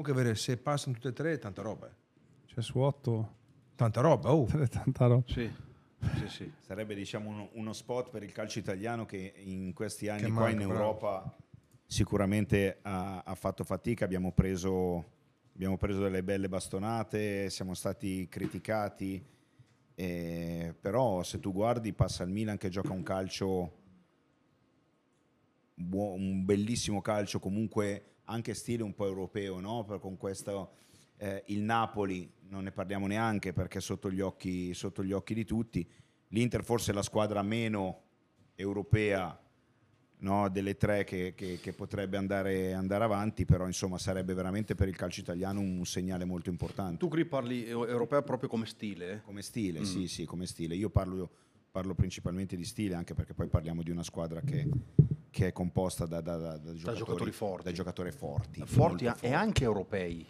Comunque avere se passano tutte e tre, tanta roba. Eh. Cioè su otto... Tanta roba, oh. tanta roba. Sì. Sì, sì. Sarebbe diciamo uno, uno, spot per il calcio italiano che in questi anni che qua manca, in Europa bravo. sicuramente ha, ha, fatto fatica, abbiamo preso, abbiamo preso, delle belle bastonate, siamo stati criticati, eh, però se tu guardi passa il Milan che gioca un calcio un bellissimo calcio comunque anche stile un po' europeo, no? con questo eh, il Napoli, non ne parliamo neanche perché è sotto gli occhi, sotto gli occhi di tutti, l'Inter forse è la squadra meno europea no? delle tre che, che, che potrebbe andare, andare, avanti, però insomma sarebbe veramente per il calcio italiano un, segnale molto importante. Tu qui parli eh, europea proprio come stile? Come stile, mm. sì, sì, come stile. Io parlo, parlo principalmente di stile anche perché poi parliamo di una squadra che che è composta da, da, da, da giocatori, giocatori, forti, da giocatori forti, forti a, e anche europei.